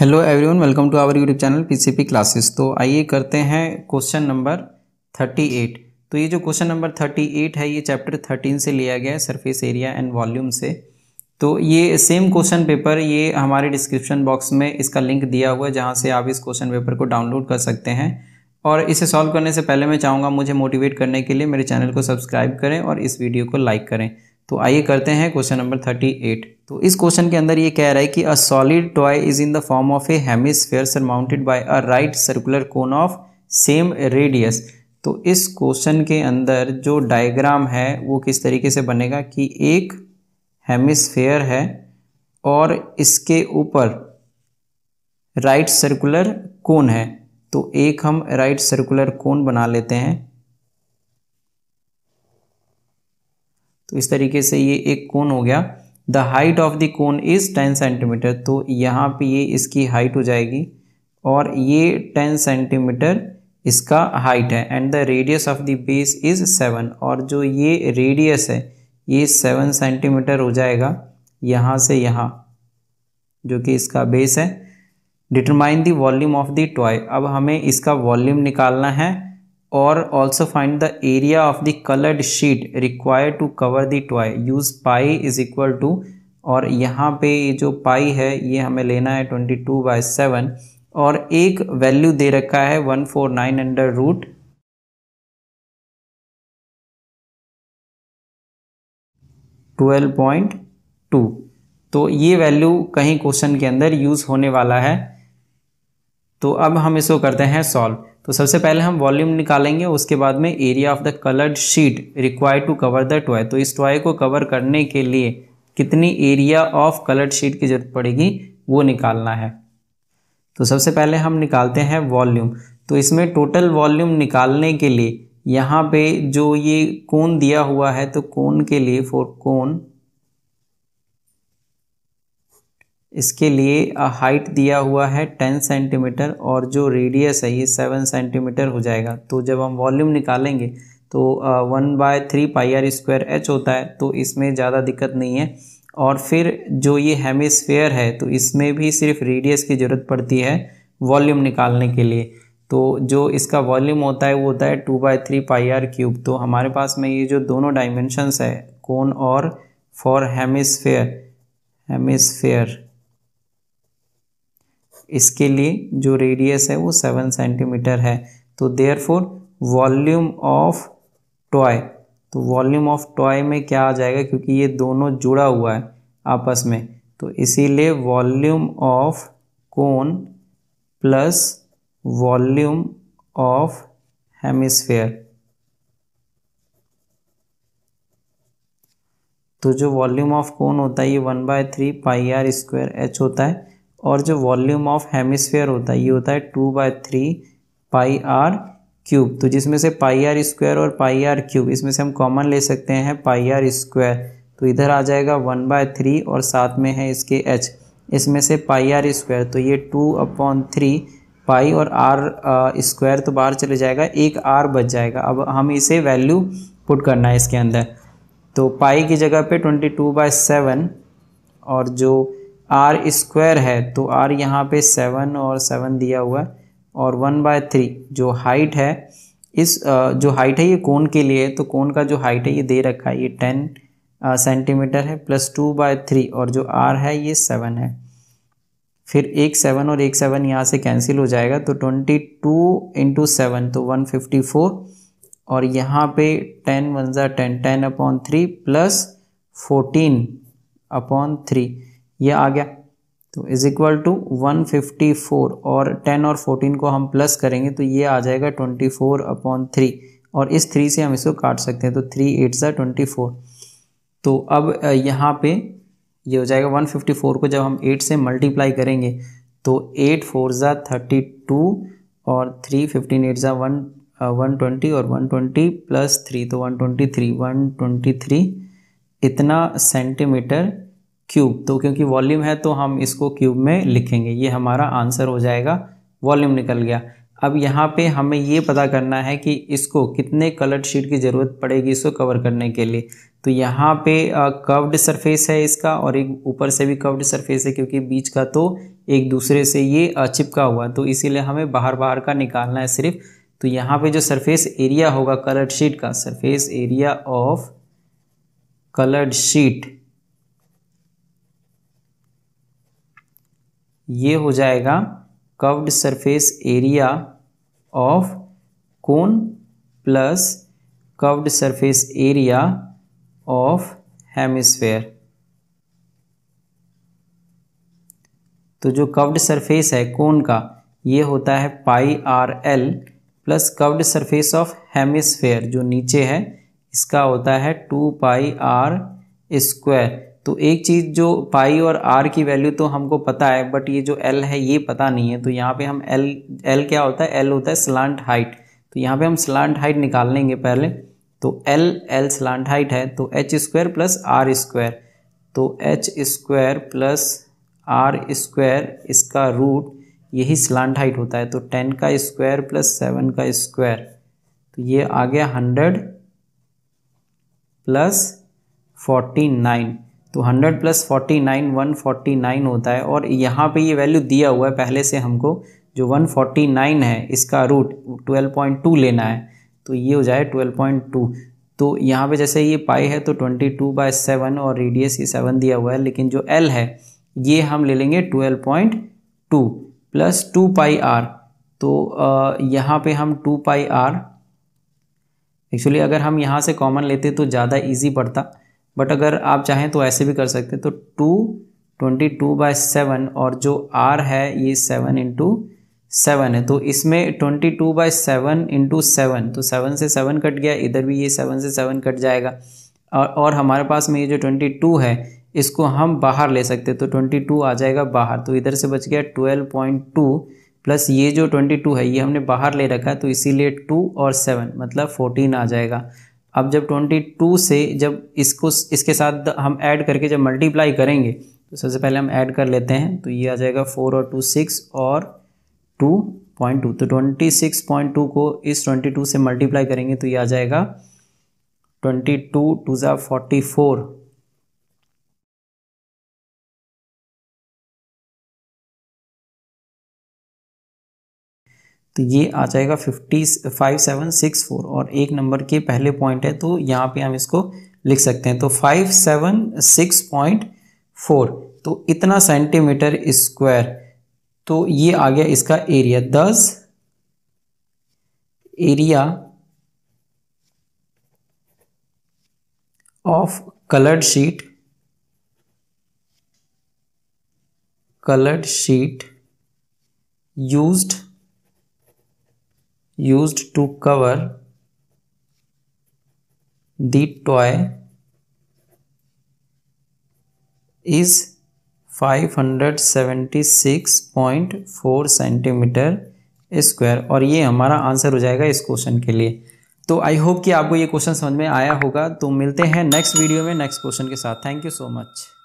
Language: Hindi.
hello everyone welcome to our YouTube channel PCP classes तो आइए करते हैं क्वेश्चन नंबर थर्टी एट तो ये जो क्वेश्चन नंबर थर्टी एट है ये चैप्टर थर्टीन से लिया गया है सरफेस एरिया एंड वॉल्यूम से तो ये सेम क्वेश्चन पेपर ये हमारे डिस्क्रिप्शन बॉक्स में इसका लिंक दिया हुआ है जहाँ से आप इस क्वेश्चन पेपर को डाउनलोड कर सकते हैं और इसे सॉल्व करने से पहले मैं चाहूँगा मुझे मोटिवेट करने के लिए मेरे चैनल को सब्सक्राइब करें और इस वीडियो को लाइक करें तो आइए करते हैं क्वेश्चन नंबर थर्टी एट तो इस क्वेश्चन के अंदर ये कह रहा है कि a solid toy is in the form of a hemisphere surmounted by a right circular cone of same radius तो इस क्वेश्चन के अंदर जो डायग्राम है वो किस तरीके से बनेगा कि एक हेमिसफेयर है और इसके ऊपर राइट सर्कुलर कोन है तो एक हम राइट सर्कुलर कोन बना लेते हैं तो इस तरीके से ये एक कोन हो गया the height of the cone is ten centimetre तो यहाँ पे ये इसकी हाइट हो जाएगी और ये टेन सेंटीमीटर इसका हाइट है and the radius of the base is seven और जो ये रेडियस है ये सेवन सेंटीमीटर हो जाएगा यहाँ से यहाँ जो कि इसका बेस है determine volume volume of the toy अब हमें इसका वॉल्यूम निकालना है or also find the area of the colored sheet required to cover the toy use pi is equal to और यहाँ पे जो पाई है ये हमें लेना है ट्वेंटी टू बाई सेवन और एक वैल्यू दे रखा है one four nine under root twelve point two तो ये वैल्यू कहीं क्वेश्चन के अंदर यूज़ होने वाला है तो अब हम इसको करते हैं सॉल्व तो सबसे पहले हम वॉल्यूम निकालेंगे उसके बाद में area of the coloured sheet required to cover the toy तो इस टॉय को कवर करने के लिए कितनी एरिया ऑफ कलर्ड शीट की ज़रूरत पड़ेगी वो निकालना है तो सबसे पहले हम निकालते हैं वॉल्यूम तो इसमें टोटल वॉल्यूम निकालने के लिए यहाँ पे जो ये कोन दिया हुआ है तो कोन के लिए फोर कोन इसके लिए हाइट दिया हुआ है टेन सेंटीमीटर और जो रेडियस है ये सेवन सेंटीमीटर हो जाएगा तो जब हम वॉल्यूम निकालेंगे तो one by three pi r square h होता है तो इसमें ज़्यादा दिक्कत नहीं है और फिर जो ये हेमिसफेयर है तो इसमें भी सिर्फ रेडियस की ज़रूरत पड़ती है वॉल्यूम निकालने के लिए तो जो इसका वॉल्यूम होता है वो होता है two by three pi r cube तो हमारे पास में ये जो दोनों डायमेंशंस है कौन और फॉर हेमिसफेयर हेमिसफेयर इसके लिए जो रेडियस है वो सेवन सेंटीमीटर है तो therefore volume of toy तो वॉल्यूम ऑफ टॉय में क्या आ जाएगा क्योंकि ये दोनों जुड़ा हुआ है आपस में तो इसीलिए volume of cone plus volume of hemisphere तो जो वॉल्यूम ऑफ कोन होता है ये one by three pi r square h होता है और जो वॉल्यूम ऑफ हेमिस्फेयर होता है ये होता है two by three pi r cube तो जिसमें से पाई आर स्क्वायर और पाई आर क्यूब इसमें से हम कॉमन ले सकते हैं पाई आर स्क्वायर तो इधर आ जाएगा वन बाय थ्री और साथ में है इसके एच इसमें से पाई आर स्क्वायर तो ये टू अपॉन थ्री पाई और आर स्क्वायर तो बाहर चले जाएगा एक आर बच जाएगा अब हम इसे वैल्यू पुट करना है इसके अंदर तो पाई की जगह पे ट्वेंटी टू बाय सेवन और जो आर स्क्वायर है तो आर यहाँ पे सेवन और सेवन दिया हुआ है और वन बाय थ्री जो हाइट है इस जो हाइट है ये कोन के लिए तो कोन का जो हाइट है ये दे रखा है ये टेन सेंटीमीटर है प्लस टू बाय थ्री और जो आर है ये सेवन है फिर एक सेवन और एक सेवन यहाँ से कैंसिल हो जाएगा तो ट्वेंटी टू इंटू सेवन तो वन फिफ्टी फोर और यहाँ पे टेन वन ज़ा ten ten upon three plus fourteen upon three ये आ गया तो इज इक्वल टू 154 और 10 और 14 को हम प्लस करेंगे तो ये आ जाएगा 24 फोर अपॉन थ्री और इस थ्री से हम इसको काट सकते हैं तो थ्री एट ज़ा ट्वेंटी तो अब यहाँ पे ये हो जाएगा 154 को जब हम 8 से मल्टीप्लाई करेंगे तो 8 फोर ज़ा थर्टी और थ्री फिफ्टीन एट ज़ा वन वन ट्वेंटी और वन ट्वेंटी प्लस थ्री तो one twenty three one twenty three इतना सेंटीमीटर क्यूब तो क्योंकि वॉल्यूम है तो हम इसको क्यूब में लिखेंगे ये हमारा आंसर हो जाएगा वॉल्यूम निकल गया अब यहाँ पे हमें ये पता करना है कि इसको कितने कलर्ड शीट की ज़रूरत पड़ेगी इसको कवर करने के लिए तो यहाँ पे कर्व्ड सरफेस है इसका और एक ऊपर से भी कर्व्ड सरफेस है क्योंकि बीच का तो एक दूसरे से ये चिपका हुआ तो इसीलिए हमें बाहर बाहर का निकालना है सिर्फ तो यहाँ पे जो सरफेस एरिया होगा कलर्ड शीट का surface area of coloured sheet ये हो जाएगा curved surface area of cone plus curved surface area of hemisphere तो जो कव्ड सरफेस है कोन का ये होता है pi r l plus curved surface of hemisphere जो नीचे है इसका होता है टू पाई आर स्क्वायर तो एक चीज़ जो पाई और आर की वैल्यू तो हमको पता है बट ये जो एल है ये पता नहीं है तो यहाँ पे हम एल एल क्या होता है एल होता है स्लांट हाइट तो यहाँ पे हम स्लांट हाइट निकाल लेंगे पहले तो एल एल स्लांट हाइट है तो h square plus r square तो h square plus r square इसका रूट यही स्लांट हाइट होता है तो टेन का स्क्वायर प्लस सेवन का स्क्वायर तो ये आ गया हंड्रेड प्लस फोर्टी नाइन तो 100 प्लस फोर्टी नाइन होता है और यहाँ पे ये वैल्यू दिया हुआ है पहले से हमको जो 149 है इसका रूट 12.2 लेना है तो ये हो जाए 12.2 तो यहाँ पे जैसे ये पाई है तो 22 टू बाय सेवन और रेडियस ये सेवन दिया हुआ है लेकिन जो एल है ये हम ले लेंगे 12.2 प्लस टू पाई आर तो यहाँ पे हम टू पाई आर एक्चुअली अगर हम यहाँ से कॉमन लेते तो ज़्यादा ईजी पड़ता बट अगर आप चाहें तो ऐसे भी कर सकते हैं तो two twenty two by seven और जो आर है ये सेवन इंटू सेवन है तो इसमें twenty two by seven into seven तो सेवन से सेवन कट गया इधर भी ये सेवन से सेवन कट जाएगा और, और हमारे पास में ये जो ट्वेंटी टू है इसको हम बाहर ले सकते तो ट्वेंटी टू आ जाएगा बाहर तो इधर से बच गया ट्वेल्व पॉइंट टू प्लस ये जो ट्वेंटी टू है ये हमने बाहर ले रखा है तो इसीलिए टू और सेवन मतलब फोर्टीन आ जाएगा अब जब 22 से जब इसको इसके साथ हम ऐड करके जब मल्टीप्लाई करेंगे तो सबसे पहले हम ऐड कर लेते हैं तो ये आ जाएगा फोर और टू सिक्स और टू पॉइंट टू तो ट्वेंटी सिक्स पॉइंट टू को इस ट्वेंटी टू से मल्टीप्लाई करेंगे तो ये आ जाएगा ट्वेंटी टू टू ज़ा फोर्टी फोर तो ये आ जाएगा fifty five seven six four और एक नंबर के पहले पॉइंट है तो यहाँ पे हम इसको लिख सकते हैं तो five seven six point four तो इतना सेंटीमीटर स्क्वायर तो ये आ गया इसका एरिया दस area of coloured sheet coloured sheet used used to cover the toy is 576.4 centimetre square और ये हमारा आंसर हो जाएगा इस क्वेश्चन के लिए तो आई होप कि आपको ये क्वेश्चन समझ में आया होगा तो मिलते हैं नेक्स्ट वीडियो में नेक्स्ट क्वेश्चन के साथ थैंक यू सो मच